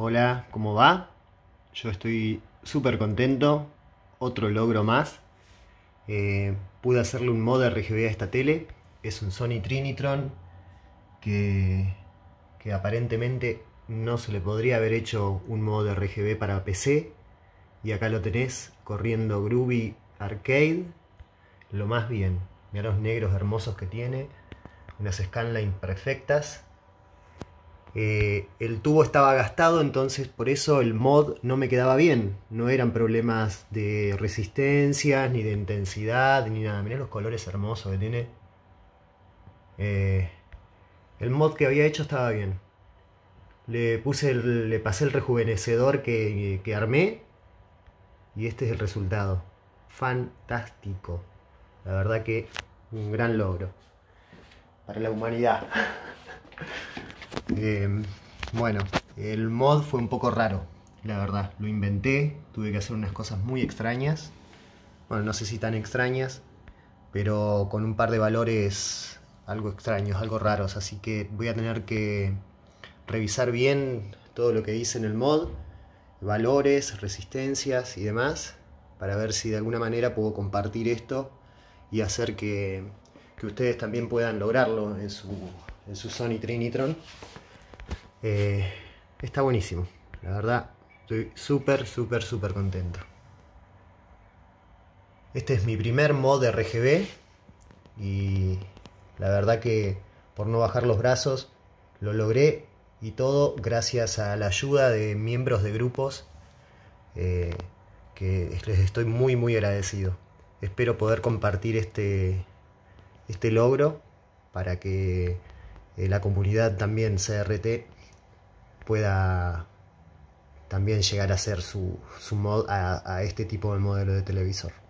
Hola, ¿cómo va? Yo estoy súper contento, otro logro más. Eh, pude hacerle un modo RGB a esta tele, es un Sony Trinitron que, que aparentemente no se le podría haber hecho un modo RGB para PC y acá lo tenés corriendo Groovy Arcade, lo más bien. Mirá los negros hermosos que tiene, unas scanlines perfectas eh, el tubo estaba gastado, entonces por eso el mod no me quedaba bien. No eran problemas de resistencias, ni de intensidad, ni nada. Mirá los colores hermosos que tiene. Eh, el mod que había hecho estaba bien. Le, puse le pasé el rejuvenecedor que armé y este es el resultado. Fantástico. La verdad que un gran logro para la humanidad. bueno, el mod fue un poco raro, la verdad. Lo inventé, tuve que hacer unas cosas muy extrañas. Bueno, no sé si tan extrañas, pero con un par de valores algo extraños, algo raros. Así que voy a tener que revisar bien todo lo que dice en el mod, valores, resistencias y demás, para ver si de alguna manera puedo compartir esto y hacer que, ustedes también puedan lograrlo en su, en su Sony Trinitron. Eh, está buenísimo. La verdad, estoy súper, súper, súper contento. Este es mi primer mod de RGB. Y la verdad que por no bajar los brazos, lo logré. Y todo gracias a la ayuda de miembros de grupos. Eh, que les estoy muy, muy agradecido. Espero poder compartir este, este logro para que eh, la comunidad también se CRT pueda también llegar a ser su, su mod a este tipo de modelo de televisor.